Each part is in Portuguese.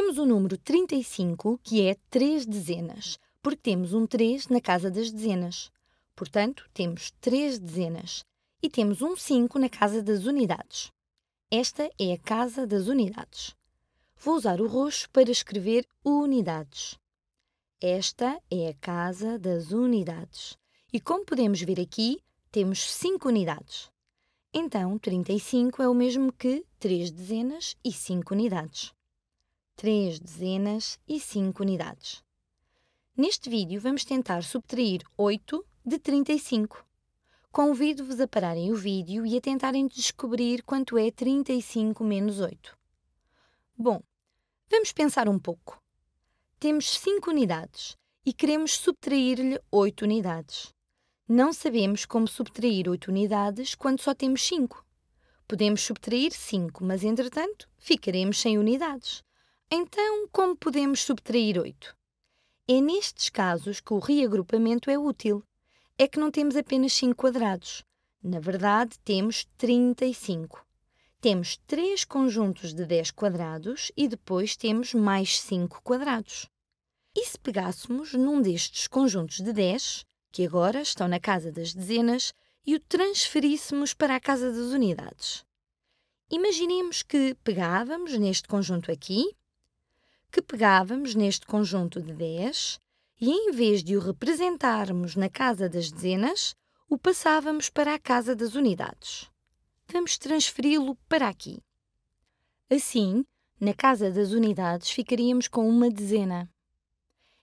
Temos o número 35, que é 3 dezenas, porque temos um 3 na casa das dezenas. Portanto, temos 3 dezenas. E temos um 5 na casa das unidades. Esta é a casa das unidades. Vou usar o roxo para escrever unidades. Esta é a casa das unidades. E como podemos ver aqui, temos 5 unidades. Então, 35 é o mesmo que 3 dezenas e 5 unidades. 3 dezenas e 5 unidades. Neste vídeo vamos tentar subtrair 8 de 35. Convido-vos a pararem o vídeo e a tentarem descobrir quanto é 35 menos 8. Bom, vamos pensar um pouco. Temos 5 unidades e queremos subtrair-lhe 8 unidades. Não sabemos como subtrair 8 unidades quando só temos 5. Podemos subtrair 5, mas entretanto ficaremos sem unidades. Então, como podemos subtrair 8? É nestes casos que o reagrupamento é útil. É que não temos apenas 5 quadrados. Na verdade, temos 35. Temos 3 conjuntos de 10 quadrados e depois temos mais 5 quadrados. E se pegássemos num destes conjuntos de 10, que agora estão na casa das dezenas, e o transferíssemos para a casa das unidades? Imaginemos que pegávamos neste conjunto aqui, que pegávamos neste conjunto de 10 e, em vez de o representarmos na casa das dezenas, o passávamos para a casa das unidades. Vamos transferi-lo para aqui. Assim, na casa das unidades ficaríamos com uma dezena.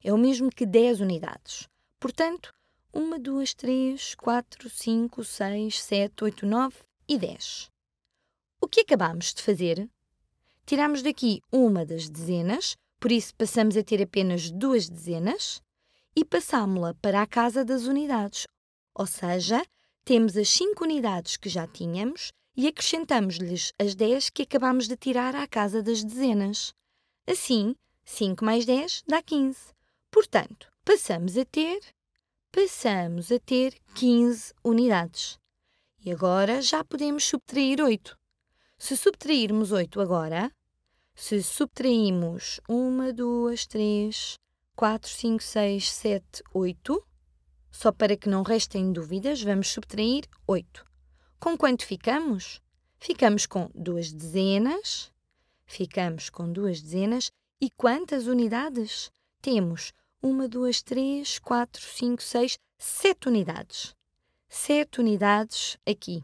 É o mesmo que 10 unidades. Portanto, 1, 2, 3, 4, 5, 6, 7, 8, 9 e 10. O que acabamos de fazer Tiramos daqui uma das dezenas, por isso passamos a ter apenas duas dezenas, e passámo-la para a casa das unidades, ou seja, temos as 5 unidades que já tínhamos e acrescentamos-lhes as 10 que acabámos de tirar à casa das dezenas. Assim, 5 mais 10 dá 15. Portanto, passamos a ter passamos a ter 15 unidades. E agora já podemos subtrair 8. Se subtrairmos 8 agora, se subtraímos 1, 2, 3, 4, 5, 6, 7, 8, só para que não restem dúvidas, vamos subtrair 8. Com quanto ficamos? Ficamos com duas dezenas, ficamos com duas dezenas e quantas unidades? Temos 1, 2, 3, 4, 5, 6, 7 unidades. 7 unidades aqui.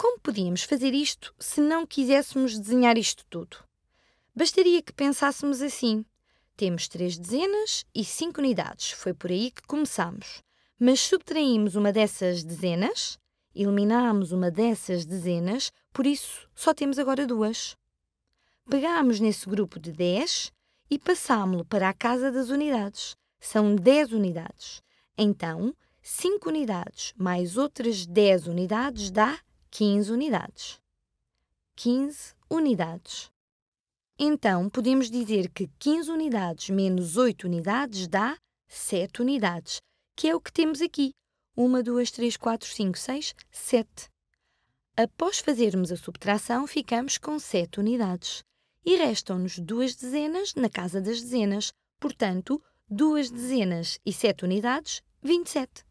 Como podíamos fazer isto se não quiséssemos desenhar isto tudo? Bastaria que pensássemos assim. Temos três dezenas e cinco unidades, foi por aí que começamos. Mas subtraímos uma dessas dezenas, eliminámos uma dessas dezenas, por isso só temos agora duas. Pegámos nesse grupo de 10 e passámo-lo para a casa das unidades. São 10 unidades. Então, 5 unidades mais outras 10 unidades dá 15 unidades. 15 unidades. Então, podemos dizer que 15 unidades menos 8 unidades dá 7 unidades, que é o que temos aqui. 1, 2, 3, 4, 5, 6, 7. Após fazermos a subtração, ficamos com 7 unidades. E restam-nos duas dezenas na casa das dezenas, portanto, duas dezenas e 7 unidades, 27.